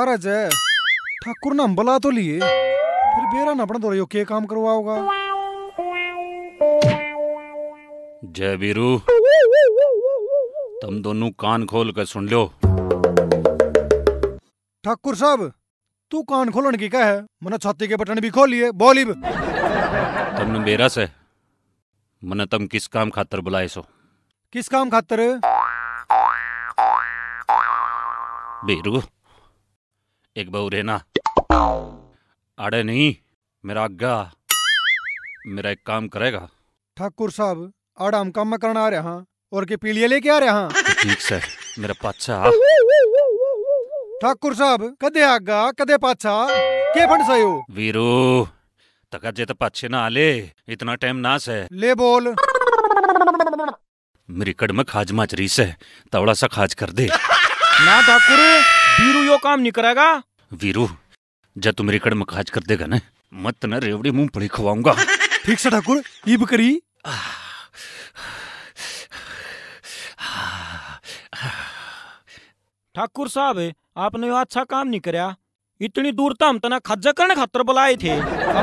अरे अजय ठाकुर ने बुला तो लिए फिर बेरा ना अपना दो यो के काम करवाओगा जय बीरू तुम दोनों कान खोल कर सुन लो ठाकुर साहब तू कान खोलन की क्या है मैंने छाती के बटन भी खोलिए बोलिब तुमने मेरा से मैंने तुम किस काम खातर बुलाए सो किस काम खातर बीरू एक बहू रहना अरे नहीं मेरा आगा मेरा एक काम करेगा ठाकुर साहब आड़ हम काम करना आ रहा और के पीलिया लेके आ रहा तो ठीक से मेरा पाछा ठाकुर साहब कदे आगा कदे पाछा के फंड सयो वीरू तका जे तो पाछे ना आले इतना टाइम ना से ले बोल मेरी कड़ में खाज माच रही से तवड़ा सा खाज कर दे ना ठाकुर वीरू यो काम नहीं करेगा वीरू जब तुम रिकड़ में कर देगा ना मत ना रेवड़ी पड़ी खवाऊंगा ठीक से ठाकुर ईब करी ठाकुर साहब आपने यो अच्छा काम नहीं कराया इतनी दूर तक हम तना खज्जा करने खातर बुलाए थे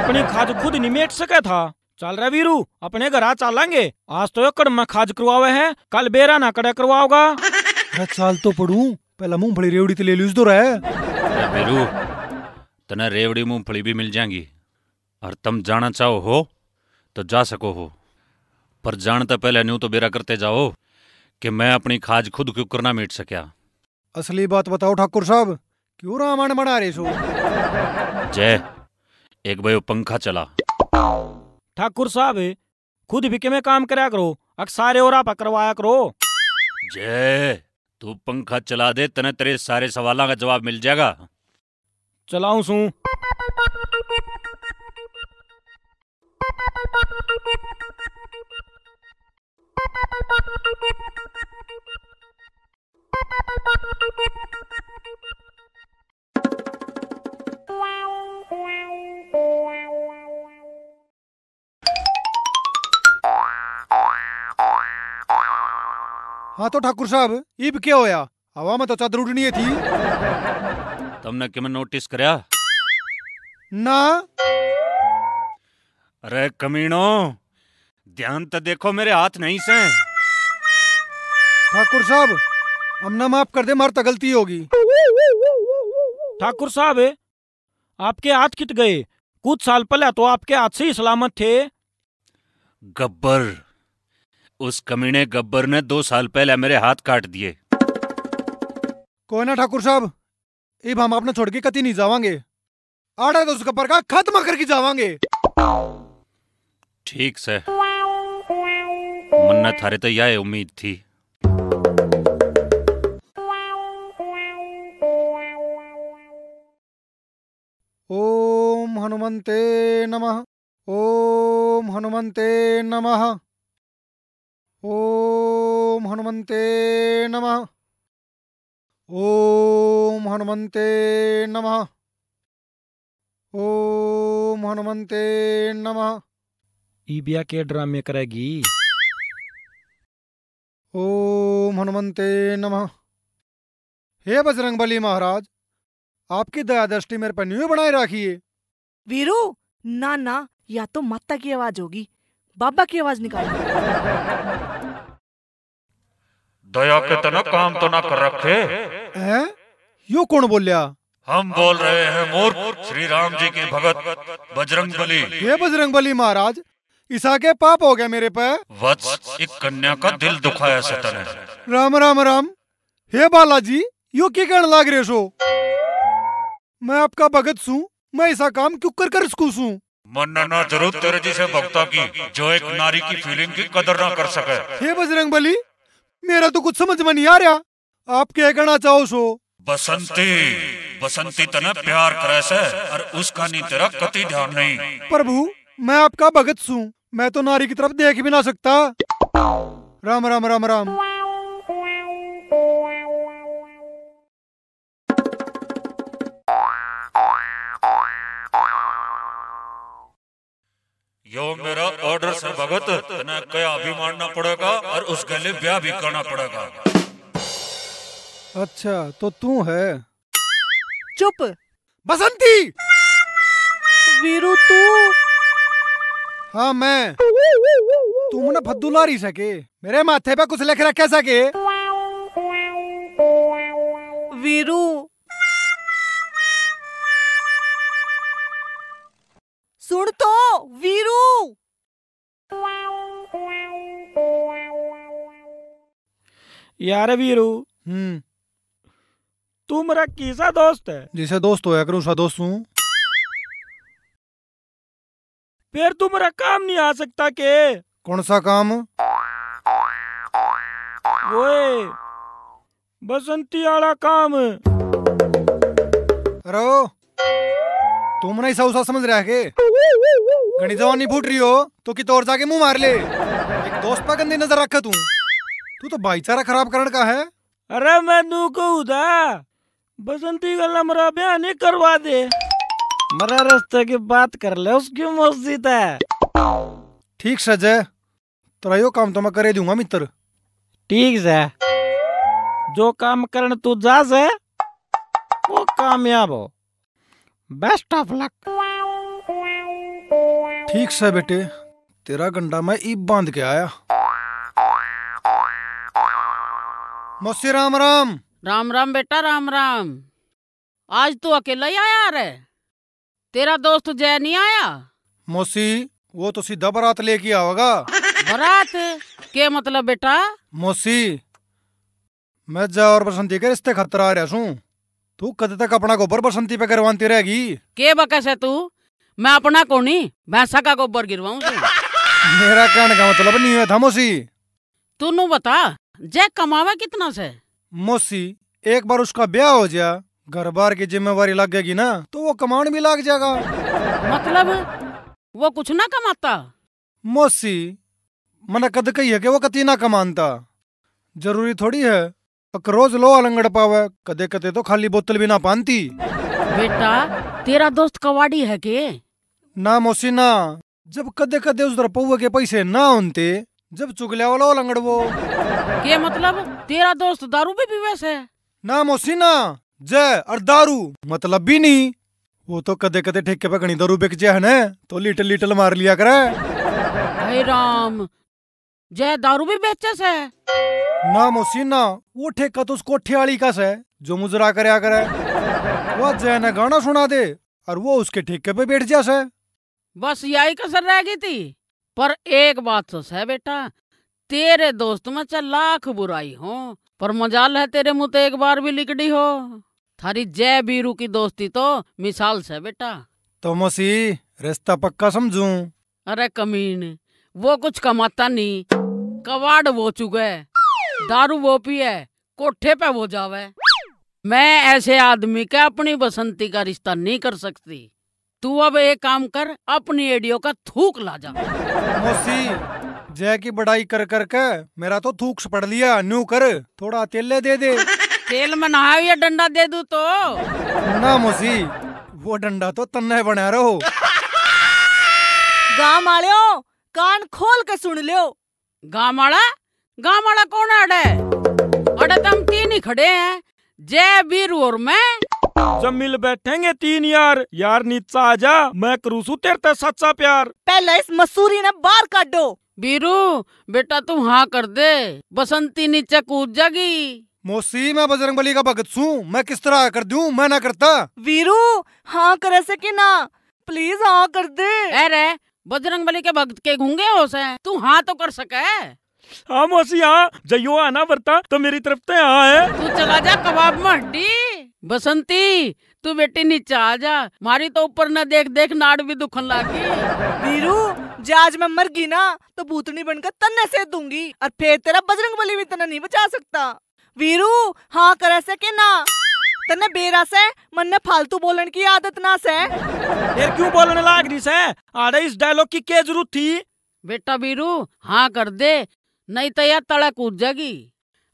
अपनी खाज खुद निमेट सके था चल रहा वीरू अपने घर आ चलेंगे आज तो यो कड़मा खाज करवावे है कल बेरा ना कड़ा करवाओगा मैं चाल तो पड़ू पहला मूंगफली रेवड़ी तो ले लूज तो रहा बीरू तने रेवड़ी मूंगफली भी मिल जाएंगी और तुम जाना चाहो हो तो जा सको हो पर जानता तो पहले न्यू तो बेरा करते जाओ कि मैं अपनी खाज खुद क्यों करना मिट सकिया असली बात बताओ ठाकुर साहब क्यों रामायण बना रहे सो जय एक भाई पंखा चला ठाकुर साहब खुद भिके में काम कराया करो अक्सारे और आप करवाया करो जय तू पंखा चला दे तने तेरे सारे सवालों का जवाब मिल जाएगा चलाऊं सू Thank you. हाँ तो ठाकुर साहब ईब क्या होया हवा में तो चादर उड़नी थी तुमने किम नोटिस करया ना अरे कमीनो ध्यान तो देखो मेरे हाथ नहीं से ठाकुर साहब हमने माफ कर दे मार तो गलती होगी ठाकुर साहब आपके हाथ कित गए कुछ साल पहले तो आपके हाथ से ही सलामत थे गब्बर उस कमीने गब्बर ने दो साल पहले मेरे हाथ काट दिए कोई ना ठाकुर साहब इब हम आपने छोड़ के कति नहीं जावांगे आड़े तो उस गब्बर का खत्म करके जावांगे ठीक से मन्ना थारे तो यह उम्मीद थी ओम हनुमते नमः ओम हनुमते नमः ओम हनुमते नमः ओम हनुमते नमः ओम हनुमते नमः ईबिया के ड्रामे करेगी ओम हनुमते नमः हे बजरंग बली महाराज आपकी दया दृष्टि मेरे पर न्यू बनाए रखिए वीरू ना ना या तो माता की आवाज होगी बाबा की आवाज निकाल दया के तना काम तो ना कर रखे हैं यो कौन बोलिया हम बोल रहे हैं मोर श्री राम जी के भगत बजरंग बली ये बजरंग बली महाराज ईसा के पाप हो गया मेरे पे वत्स एक कन्या का दिल दुखाया सतन है राम राम राम हे बालाजी यो की कहने लाग रहे सो मैं आपका भगत सू मैं ऐसा काम क्यों कर कर सकू सू मनना जरूर तेरे जैसे भक्ता की जो एक नारी की फीलिंग की कदर ना कर सके हे बजरंग बली मेरा तो कुछ समझ में नहीं आ रहा आप क्या कहना चाहो सो बसंती बसंती तने प्यार करे से और उसका नहीं तेरा कति ध्यान नहीं प्रभु मैं आपका भगत सू मैं तो नारी की तरफ देख भी ना सकता राम राम राम राम उसके लिए ब्याह भी करना पड़ेगा अच्छा तो तू है चुप बसंती वीरू तू हाँ मैं तुम ना भद्दू ला रही सके मेरे माथे पे कुछ लिख रखे सके यार वीरू हम्म। तू मेरा कैसा दोस्त है जिसे दोस्त हो करो सा दोस्त हूँ फिर तू मेरा काम नहीं आ सकता के कौन सा काम ओए बसंती वाला काम रो तुम नहीं सौसा समझ रहा के घनी जवानी फूट रही हो तो कितोर जाके मुंह मार ले एक दोस्त पर गंदी नजर रखा तू तू तो भाईचारा खराब करने का है अरे मैं तू कहू था बसंती गला मरा ब्याह नहीं करवा दे मरा रस्ते की बात कर ले उसकी मस्जिद है ठीक सजय तेरा यो काम तो मैं करे दूंगा मित्र ठीक है जो काम करने तू जा से वो कामयाब हो बेस्ट ऑफ लक ठीक से बेटे तेरा गंडा मैं ई बांध के आया मौसी राम राम राम राम बेटा राम राम आज तू अकेला ही आया रे तेरा दोस्त जय नहीं आया मौसी वो तुसी तो द बरात लेके आओगा बरात के मतलब बेटा मौसी मैं जय और बसंती के रिश्ते खतरा आ रहा सू तू कद तक अपना गोबर बसंती पे करवाती रहेगी के बकस है तू मैं अपना को नहीं भैंसा का गोबर गिरवाऊं मेरा कहने का मतलब नहीं है था मौसी तू बता जय कमावा कितना से मौसी एक बार उसका ब्याह हो जाए घर बार की जिम्मेवारी लग गएगी ना तो वो कमाण भी लग जाएगा मतलब वो कुछ ना कमाता मौसी मना कद कही है कि वो कति ना कमानता जरूरी थोड़ी है रोज लो अलंगड़ पावे कदे कदे तो खाली बोतल भी ना पानती बेटा तेरा दोस्त कवाड़ी है के ना मौसी ना जब कदे कदे उस दर पौ के पैसे ना होते जब चुगले वाला लंगड़ वो के मतलब तेरा दोस्त दारू भी पीवे से ना मोसी ना जे और दारू मतलब भी नहीं वो तो कदे कदे ठेके पे गणी दारू बिक जाए ना तो लिटल लिटल मार लिया करे हे राम जे दारू भी बेचे से ना मोसी ना वो ठेका तो उस कोठियाली का से जो मुजरा करया करे वो जे ने गाना सुना दे और वो उसके ठेके पे बैठ जा से बस यही कसर रह गई थी पर एक बात तो है बेटा तेरे दोस्त में चल लाख बुराई हो पर मजाल है तेरे मुँह एक बार भी लिकड़ी हो थारी जय बीरू की दोस्ती तो मिसाल से बेटा तो मसी रिश्ता पक्का समझू अरे कमीन वो कुछ कमाता नहीं कवाड़ वो चुगे दारू वो पिए कोठे पे वो जावे मैं ऐसे आदमी के अपनी बसंती का रिश्ता नहीं कर सकती तू अब एक काम कर अपनी एडियो का थूक ला जा मौसी जय की बड़ाई कर कर के मेरा तो थूक पड़ लिया न्यू कर थोड़ा तेल दे दे तेल में नहा या डंडा दे दू तो ना मौसी वो डंडा तो तन्ने बना रहो गांव वालों कान खोल के सुन लियो गांव वाला गांव वाला कौन अड़े अड़े तुम तो तीन ही खड़े हैं जय बीरू और मैं जब मिल बैठेंगे तीन यार यार नीचा आ जा मैं करूसू तेरे सच्चा प्यार पहले इस मसूरी ने बाहर काटो बीरू बेटा तू हाँ कर दे बसंती नीचे कूद जागी मोसी मैं बजरंग बली का भगत सू मैं किस तरह कर दू मैं ना करता वीरू हाँ कर सके ना प्लीज हाँ कर दे अरे बजरंग बली के भगत के घूंगे हो से तू हाँ तो कर सके हाँ मोसी हाँ जइयो आना वरता तो मेरी तरफ तो यहाँ है तू चला जा कबाब में हड्डी बसंती तू बेटी नीचे आ जा मारी तो ऊपर न देख देख नाड़ भी दुखन लागी वीरू जाज मैं मर गई ना तो भूतनी बनकर तन्ने से दूंगी और फिर तेरा बजरंग बली भी तना नहीं बचा सकता वीरू हाँ कर के ना तन्ने बेरा से मन ने फालतू बोलन की आदत ना से फिर क्यों बोलने लाग रही से अरे इस डायलॉग की क्या जरूरत थी बेटा वीरू हाँ कर दे नहीं तो यार तड़ा कूद जाएगी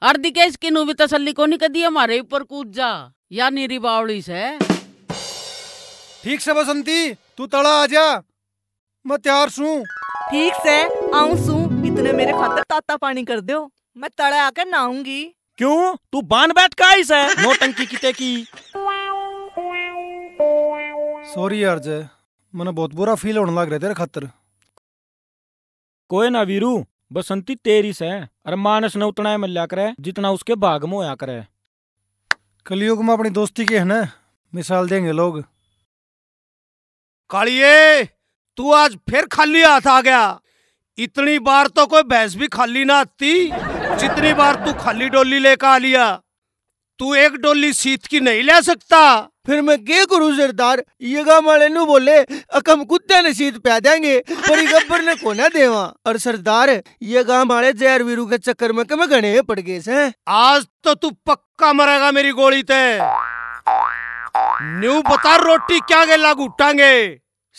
हार्दिक इसकी नु भी तसली को नहीं कदी हमारे ऊपर कूद जा या नीरी से ठीक से बसंती तू तड़ा आ जा मैं तैयार सू ठीक से आऊ सू इतने मेरे खातर ताता पानी कर दो मैं तड़ा आकर नहाऊंगी क्यों तू बान बैठ का आई से नोटंकी किते की सॉरी यार जय मैंने बहुत बुरा फील होने लग रहा तेरे खातर कोई ना वीरू बसंती तेरी से अरे मानस न उतना ही मिला करे जितना उसके भाग में होया करे कलयुग में अपनी दोस्ती के है ना मिसाल देंगे लोग कालिए तू आज फिर खाली हाथ आ गया इतनी बार तो कोई भैंस भी खाली ना आती जितनी बार तू खाली डोली लेकर आ लिया तू एक डोली सीत की नहीं ले सकता फिर मैं के करूँ सरदार यगा माले नु बोले अकम कुत्ते ने सीत पै देंगे पर गब्बर ने कोने देवा और सरदार ये गांव वाले जहर वीरू के चक्कर में कम घने पड़ गए से आज तो तू पक्का मरेगा मेरी गोली ते न्यू बता रोटी क्या गे लागू टांगे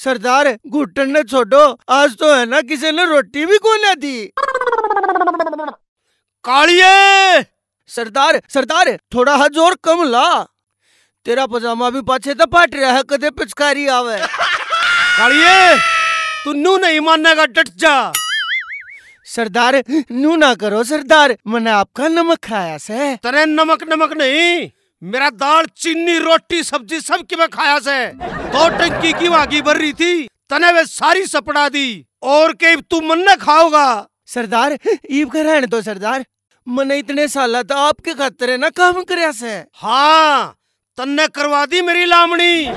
सरदार घुटन ने छोड़ो आज तो है ना किसी ने रोटी भी को ना दी कालिए सरदार सरदार थोड़ा हजोर कम ला तेरा पजामा भी पाछे तो फट रहा है कदे पिचकारी आवे कालिए तू नू नहीं मानेगा डट जा सरदार नू ना करो सरदार मैंने आपका नमक खाया से तेरे नमक नमक नहीं मेरा दाल चीनी रोटी सब्जी सब की मैं खाया से दो टंकी की वागी भर रही थी तने वे सारी सपड़ा दी और के तू मन न खाओगा सरदार ईब कर रहे दो सरदार मैंने इतने साल तो आपके खातर ना काम कर हाँ तन्ने करवा दी मेरी लामणी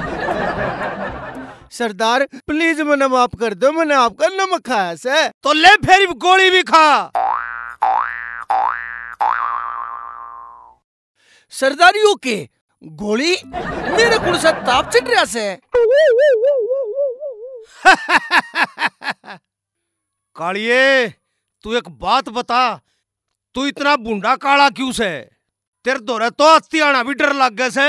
सरदार प्लीज मैंने माफ कर दो मैंने आपका नमक खाया से तो ले फिर गोली भी खा सरदार यू के गोली मेरे कुल से ताप चढ़ रहा से कालिए तू एक बात बता तू इतना बूंदा काला क्यों से तेरे दौरे तो हत्ती आना भी डर लग गया से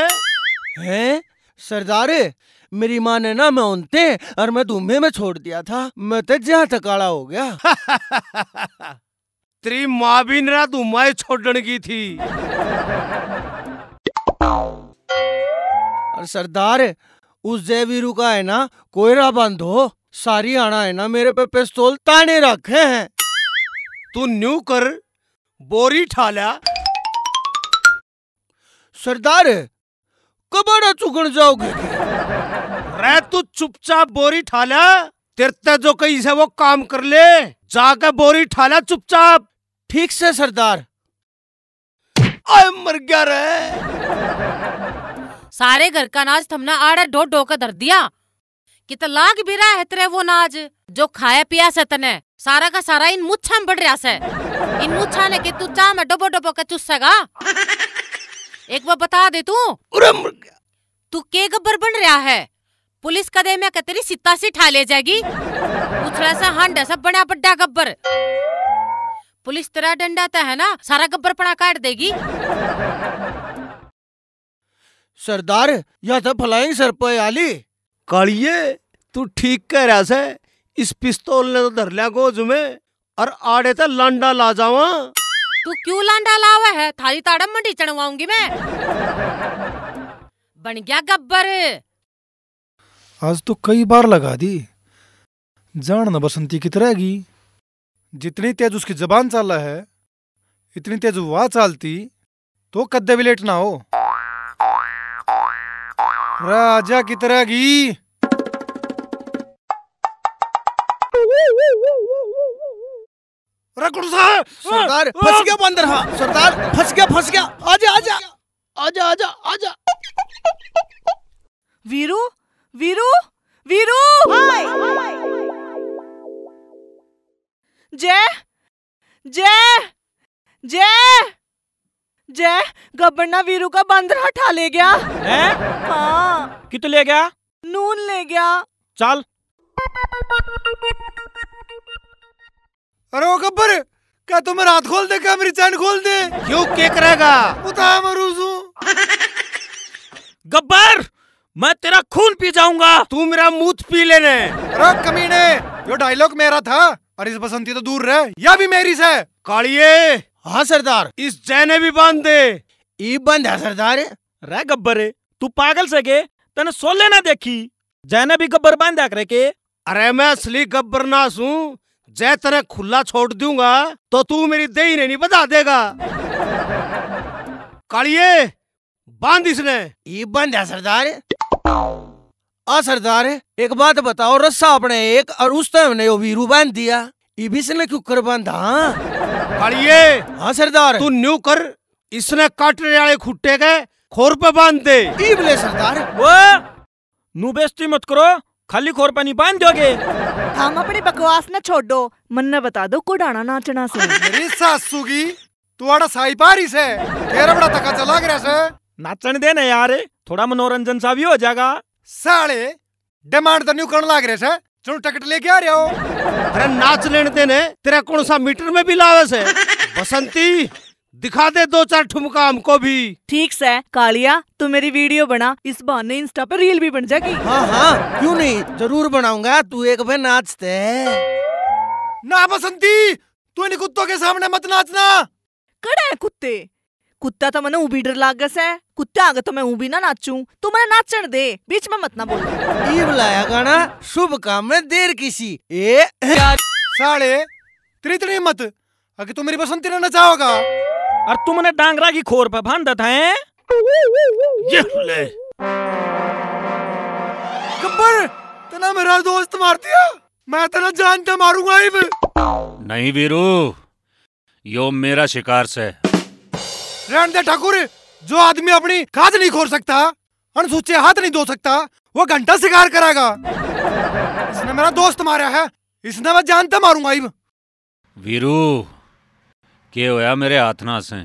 हैं सरदारे मेरी माँ ने ना मैं उनते और मैं धूमे में छोड़ दिया था मैं तो जहाँ तक हो गया तेरी माँ भी ना तुम्हें छोड़ने की थी और सरदार उस जय वीरू का है ना कोयरा बंद हो सारी आना है ना मेरे पे पिस्तौल ताने रखे हैं तू न्यू कर बोरी ठाला सरदार कबाडा चुगण जाओगे रे तू चुपचाप बोरी ठाला तिरता जो कही से वो काम कर ले जाके बोरी ठाला चुपचाप ठीक से सरदार आए मर गया रे सारे घर का नाज थमना आड़ा ढो ढो कर धर दिया कि लाग भी रहा है तेरे वो नाज जो खाया पिया से तने सारा का सारा इन मुच्छा में बढ़ रहा से इन मुच्छा ने कि तू चा में डोबो डोबो के चुस्सेगा एक बार बता दे तू तू के गब्बर बन रहा है पुलिस कदे मैं कतरी सीता से ठा ले जाएगी उछड़ा सा हंड सब बड़ा बड्डा गब्बर पुलिस तेरा डंडा तो है ना सारा गब्बर पड़ा काट देगी सरदार या तो फ्लाइंग सर पे आली कालिए तू ठीक कह रहा है इस पिस्तौल ने तो धर लिया गोज में और आड़े तो लांडा ला जावा तू क्यों लांडा लावा है थाली ताड़म मंडी चढ़वाऊंगी मैं बन गया गब्बर आज तो कई बार लगा दी जान न बसंती की रहेगी जितनी तेज उसकी जबान चाला है इतनी तेज वाह चालती तो कद्दे भी लेट ना हो राजा की तरह की सरदार फंस गया बंदर हाँ सरदार फंस गया फंस गया आजा आजा आजा आजा आजा वीरू वीरू वीरू हाय जय जय जय जय गबरना वीरू का बंदर हटा ले गया है? हाँ कित ले गया नून ले गया चल अरे वो गब्बर क्या तुम रात खोल दे क्या मेरी चैन खोल दे क्यों के करेगा उता मरूजू गब्बर मैं तेरा खून पी जाऊंगा तू मेरा मूत पी लेने रख कमीने जो डायलॉग मेरा था और इस बसंती तो दूर रहे या भी मेरी से काली हाँ सरदार इस चैने भी बांध दे ये बंद है सरदार रे गब्बर तू पागल से के तने सोले ना देखी जैने भी गब्बर बांध दे के अरे मैं असली गब्बर ना हूँ जय तरह खुला छोड़ दूंगा तो तू मेरी दही नहीं बता देगा कालिए बांध इसने ये बांध है सरदार आ सरदार एक बात बताओ रस्सा अपने एक और उस टाइम ने वीरू बांध दिया ये भी इसने क्यों कर बांधा कालिए हाँ सरदार तू न्यू कर इसने काटने वाले खुट्टे के खोर पे बांध दे सरदार वो नु बेस्ती मत करो खाली खोर पानी बांध दोगे हम अपनी बकवास ना छोड़ो मन्ना बता दो कुड़ाना नाचना से मेरी सासू की तू तुआड़ा साई पारी से तेरा बड़ा तका चला गया से नाचने दे ना यार थोड़ा मनोरंजन सा भी हो जाएगा साले डिमांड तो न्यू करने लग रहे से चुन टिकट लेके आ रहे हो अरे नाच लेने देने तेरा कौन सा मीटर में भी लावे से बसंती दिखा दे दो चार ठुमका हमको भी ठीक से कालिया तू मेरी वीडियो बना इस बहाने इंस्टा पे रील भी बन जाएगी हाँ हाँ क्यों नहीं जरूर बनाऊंगा तू एक बार नाचते ना बसंती तू इन कुत्तों के सामने मत नाचना कड़े है कुत्ते कुत्ता तो मैंने ऊबी डर लाग गया है कुत्ता आगे तो मैं ऊबी ना नाचू तू मैं नाचन दे बीच में मत ना बोल ये बुलाया गाना शुभ काम में देर किसी ए साले त्रितनी मत अगर तू मेरी बसंती ना नचाओगा और तुमने डांगरा की खोर पे बांध है ये गब्बर तना मेरा दोस्त मार दिया मैं तना जान के मारूंगा इब नहीं वीरू यो मेरा शिकार से रहने दे ठाकुर जो आदमी अपनी खाद नहीं खोल सकता अनसूचे हाथ नहीं धो सकता वो घंटा शिकार करेगा इसने मेरा दोस्त मारा है इसने मैं जानते मारूंगा इब वीरू के होया मेरे हाथ ना से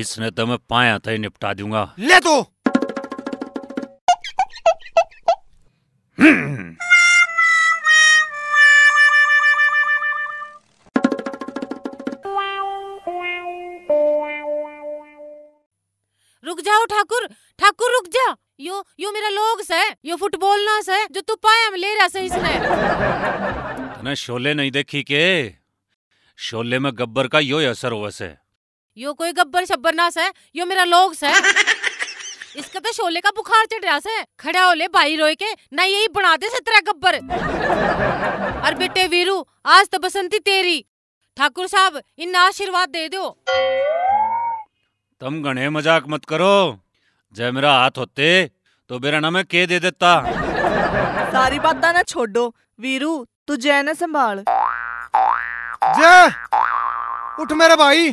इसने तो मैं पाया था ही निपटा दूंगा ले तो रुक जाओ ठाकुर ठाकुर रुक जा यो यो मेरा लोग से यो फुटबॉल ना से जो तू पाया में ले रहा से इसने तने शोले नहीं देखी के शोले में गब्बर का यो असर हुआ से यो कोई गब्बर शब्बर ना से यो मेरा लोग से इसका तो शोले का बुखार चढ़ रहा से खड़ा होले भाई रोए के ना यही बनाते तेरा गब्बर और बेटे वीरू आज तो बसंती तेरी ठाकुर साहब इन आशीर्वाद दे दो तुम गणे मजाक मत करो जय मेरा हाथ होते तो मेरा नाम के दे देता सारी बात ना छोड़ो वीरू तू जय संभाल जय उठ मेरे भाई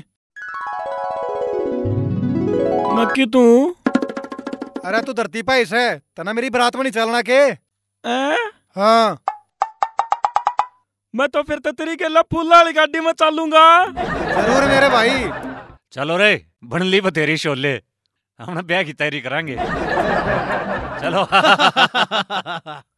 मक्की तू अरे तू धरती भाई से तना मेरी बरात में नहीं चलना के ए? हाँ मैं तो फिर तो तेरी के फूल वाली गाड़ी में चलूंगा जरूर मेरे भाई चलो रे बनली बतेरी शोले हमने ब्याह की तैयारी करांगे चलो